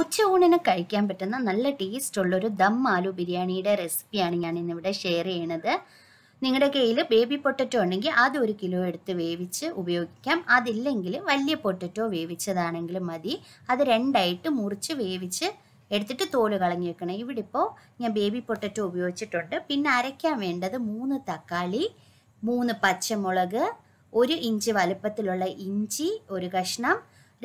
ഉച്ചയൂണിന് കഴിക്കാൻ പറ്റുന്ന നല്ല ടേസ്റ്റ് ഒരു ദം ആലു ബിരിയാണിയുടെ റെസിപ്പിയാണ് ഞാൻ ഇന്നിവിടെ ഷെയർ ചെയ്യണത് നിങ്ങളുടെ കയ്യിൽ ബേബി പൊട്ടറ്റോ ഉണ്ടെങ്കിൽ അത് ഒരു കിലോ എടുത്ത് വേവിച്ച് ഉപയോഗിക്കാം അതില്ലെങ്കിൽ വലിയ പൊട്ടറ്റോ വേവിച്ചതാണെങ്കിലും മതി അത് രണ്ടായിട്ട് മുറിച്ച് വേവിച്ച് എടുത്തിട്ട് തോല് കളഞ്ഞു വെക്കണം ഇവിടെ ഇപ്പോൾ ഞാൻ ബേബി പൊട്ടറ്റോ ഉപയോഗിച്ചിട്ടുണ്ട് പിന്നെ അരയ്ക്കാൻ വേണ്ടത് മൂന്ന് തക്കാളി മൂന്ന് പച്ചമുളക് ഒരു ഇഞ്ച് വലുപ്പത്തിലുള്ള ഇഞ്ചി ഒരു കഷ്ണം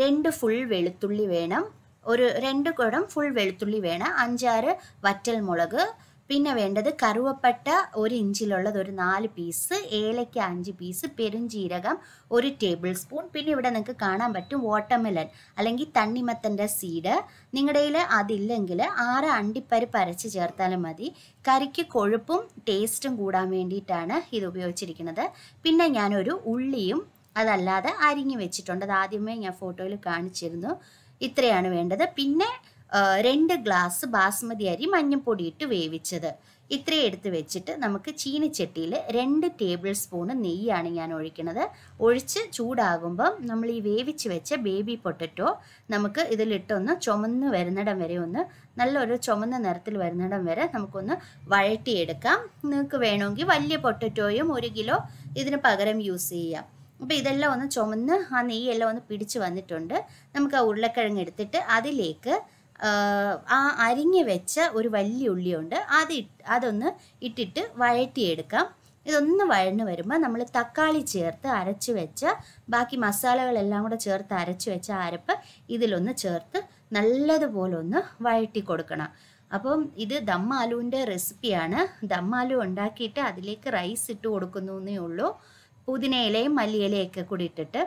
രണ്ട് ഫുൾ വെളുത്തുള്ളി വേണം ഒരു രണ്ട് കുടം ഫുൾ വെളുത്തുള്ളി വേണം അഞ്ചാറ് വറ്റൽ മുളക് പിന്നെ വേണ്ടത് കറുവപ്പട്ട ഒരു ഇഞ്ചിലുള്ളത് ഒരു നാല് പീസ് ഏലയ്ക്ക അഞ്ച് പീസ് പെരുംജീരകം ഒരു ടേബിൾ സ്പൂൺ പിന്നെ ഇവിടെ നിങ്ങൾക്ക് കാണാൻ പറ്റും വാട്ടർമെലൻ അല്ലെങ്കിൽ തണ്ണിമത്തൻ്റെ സീഡ് നിങ്ങളുടെ കയ്യിൽ അതില്ലെങ്കിൽ ആറ് അണ്ടിപ്പരിപ്പ് അരച്ച് ചേർത്താലും മതി കറിക്ക് കൊഴുപ്പും ടേസ്റ്റും കൂടാൻ വേണ്ടിയിട്ടാണ് ഇത് ഉപയോഗിച്ചിരിക്കുന്നത് പിന്നെ ഞാനൊരു ഉള്ളിയും അതല്ലാതെ അരിഞ്ഞു വെച്ചിട്ടുണ്ട് അത് ആദ്യമേ ഞാൻ ഫോട്ടോയിൽ കാണിച്ചിരുന്നു ഇത്രയാണ് വേണ്ടത് പിന്നെ രണ്ട് ഗ്ലാസ് ബാസ്മതി അരി മഞ്ഞൾപ്പൊടി ഇട്ട് വേവിച്ചത് ഇത്രയും എടുത്ത് വെച്ചിട്ട് നമുക്ക് ചീനിച്ചട്ടിയിൽ രണ്ട് ടേബിൾ സ്പൂൺ നെയ്യാണ് ഞാൻ ഒഴിക്കുന്നത് ഒഴിച്ച് ചൂടാകുമ്പം നമ്മൾ ഈ വേവിച്ച് വെച്ച ബേബി പൊട്ടറ്റോ നമുക്ക് ഇതിലിട്ടൊന്ന് ചുമന്ന് വരുന്നിടം വരെ ഒന്ന് നല്ലൊരു ചുമന്ന നിറത്തിൽ വരുന്നിടം വരെ നമുക്കൊന്ന് വഴറ്റിയെടുക്കാം നിങ്ങൾക്ക് വേണമെങ്കിൽ വലിയ പൊട്ടറ്റോയും ഒരു കിലോ ഇതിന് പകരം യൂസ് ചെയ്യാം അപ്പോൾ ഇതെല്ലാം ഒന്ന് ചുമന്ന് ആ നെയ്യെല്ലാം ഒന്ന് പിടിച്ച് വന്നിട്ടുണ്ട് നമുക്ക് ആ ഉരുളക്കിഴങ്ങ് എടുത്തിട്ട് അതിലേക്ക് ആ അരിഞ്ഞ് വെച്ച ഒരു വലിയ ഉള്ളിയുണ്ട് അത് അതൊന്ന് ഇട്ടിട്ട് വഴറ്റിയെടുക്കാം ഇതൊന്ന് വഴന്ന് വരുമ്പോൾ നമ്മൾ തക്കാളി ചേർത്ത് അരച്ച് വെച്ച ബാക്കി മസാലകളെല്ലാം കൂടെ ചേർത്ത് അരച്ച് വെച്ച അരപ്പ് ഇതിലൊന്ന് ചേർത്ത് നല്ലതുപോലെ ഒന്ന് വഴറ്റി കൊടുക്കണം അപ്പം ഇത് ദമ്മാലുവിൻ്റെ റെസിപ്പിയാണ് ദമ്മാലു ഉണ്ടാക്കിയിട്ട് അതിലേക്ക് റൈസ് ഇട്ട് കൊടുക്കുന്നു എന്നേ ഉള്ളൂ പുതിനയിലയും മല്ലിയിലയൊക്കെ കൂടി ഇട്ടിട്ട്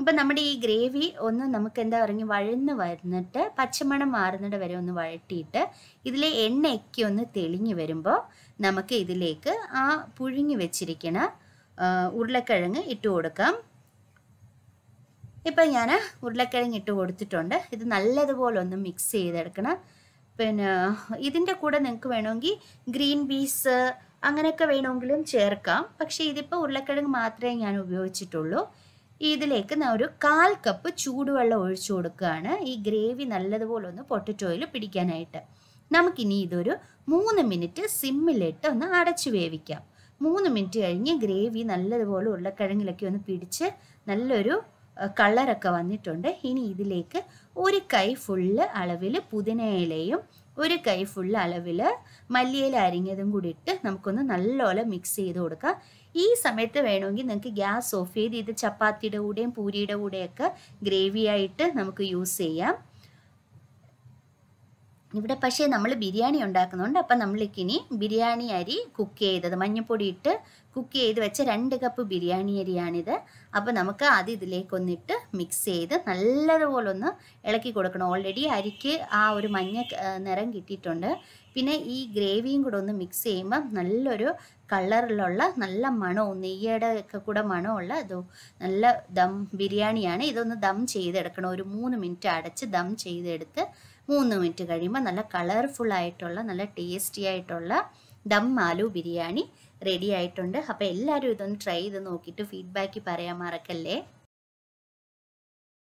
അപ്പം നമ്മുടെ ഈ ഗ്രേവി ഒന്ന് നമുക്ക് എന്താ പറയുക വഴന്ന് വന്നിട്ട് പച്ചമണം മാറുന്നിട്ട് വരെ ഒന്ന് വഴട്ടിയിട്ട് ഇതിലെ എണ്ണയൊക്കെ ഒന്ന് തെളിഞ്ഞു വരുമ്പോൾ നമുക്ക് ഇതിലേക്ക് ആ പുഴുങ്ങി വെച്ചിരിക്കണ ഉരുളക്കിഴങ്ങ് ഇട്ട് കൊടുക്കാം ഇപ്പം ഞാൻ ഉരുളക്കിഴങ്ങ് ഇട്ട് കൊടുത്തിട്ടുണ്ട് ഇത് നല്ലതുപോലെ ഒന്ന് മിക്സ് ചെയ്തെടുക്കണം പിന്നെ ഇതിൻ്റെ കൂടെ നിങ്ങൾക്ക് വേണമെങ്കിൽ ഗ്രീൻ പീസ് അങ്ങനെയൊക്കെ വേണമെങ്കിലും ചേർക്കാം പക്ഷേ ഇതിപ്പോൾ ഉരുളക്കിഴങ്ങ് മാത്രമേ ഞാൻ ഉപയോഗിച്ചിട്ടുള്ളൂ ഇതിലേക്ക് ഞാൻ ഒരു കാൽ കപ്പ് ചൂടുവെള്ളം ഒഴിച്ചു കൊടുക്കുകയാണ് ഈ ഗ്രേവി നല്ലതുപോലെ ഒന്ന് പൊട്ടറ്റോയിൽ പിടിക്കാനായിട്ട് നമുക്കിനി ഇതൊരു മൂന്ന് മിനിറ്റ് സിമ്മിലിട്ട് ഒന്ന് അടച്ചു വേവിക്കാം മൂന്ന് മിനിറ്റ് കഴിഞ്ഞ് ഗ്രേവി നല്ലതുപോലെ ഉരുളക്കിഴങ്ങിലൊക്കെ ഒന്ന് പിടിച്ച് നല്ലൊരു കളറൊക്കെ വന്നിട്ടുണ്ട് ഇനി ഇതിലേക്ക് ഒരു കൈ ഫുള്ള് അളവിൽ പുതിന ഇലയും ഒരു കൈ ഫുൾ അളവിൽ മല്ലിയില അരിഞ്ഞതും കൂടി ഇട്ട് നമുക്കൊന്ന് നല്ലപോലെ മിക്സ് ചെയ്ത് കൊടുക്കാം ഈ സമയത്ത് വേണമെങ്കിൽ നിങ്ങൾക്ക് ഗ്യാസ് ഓഫ് ചെയ്ത് ഇത് ചപ്പാത്തിയുടെ കൂടെയും പൂരിയുടെ കൂടെയൊക്കെ ഗ്രേവിയായിട്ട് നമുക്ക് യൂസ് ചെയ്യാം ഇവിടെ പക്ഷേ നമ്മൾ ബിരിയാണി ഉണ്ടാക്കുന്നുണ്ട് അപ്പം നമ്മൾക്കിനി ബിരിയാണി അരി കുക്ക് ചെയ്തത് മഞ്ഞൾപ്പൊടി ഇട്ട് കുക്ക് ചെയ്ത് വെച്ച രണ്ട് കപ്പ് ബിരിയാണി അരിയാണിത് അപ്പോൾ നമുക്ക് അത് ഇതിലേക്കൊന്നിട്ട് മിക്സ് ചെയ്ത് നല്ലതുപോലെ ഒന്ന് ഇളക്കി കൊടുക്കണം ഓൾറെഡി അരിക്ക് ആ ഒരു മഞ്ഞ നിറം കിട്ടിയിട്ടുണ്ട് പിന്നെ ഈ ഗ്രേവിയും കൂടെ ഒന്ന് മിക്സ് ചെയ്യുമ്പോൾ നല്ലൊരു കളറിലുള്ള നല്ല മണവും നെയ്യയുടെ ഒക്കെ കൂടെ മണമുള്ള അതോ നല്ല ദം ബിരിയാണിയാണ് ഇതൊന്ന് ദം ചെയ്തെടുക്കണം ഒരു മൂന്ന് മിനിറ്റ് അടച്ച് ദം ചെയ്തെടുത്ത് മൂന്ന് മിനിറ്റ് കഴിയുമ്പോൾ നല്ല കളർഫുൾ ആയിട്ടുള്ള നല്ല ടേസ്റ്റി ആയിട്ടുള്ള ദം ആലു ബിരിയാണി റെഡി ആയിട്ടുണ്ട് അപ്പോൾ എല്ലാവരും ഇതൊന്ന് ട്രൈ ചെയ്ത് നോക്കിയിട്ട് ഫീഡ്ബാക്ക് പറയാൻ മറക്കല്ലേ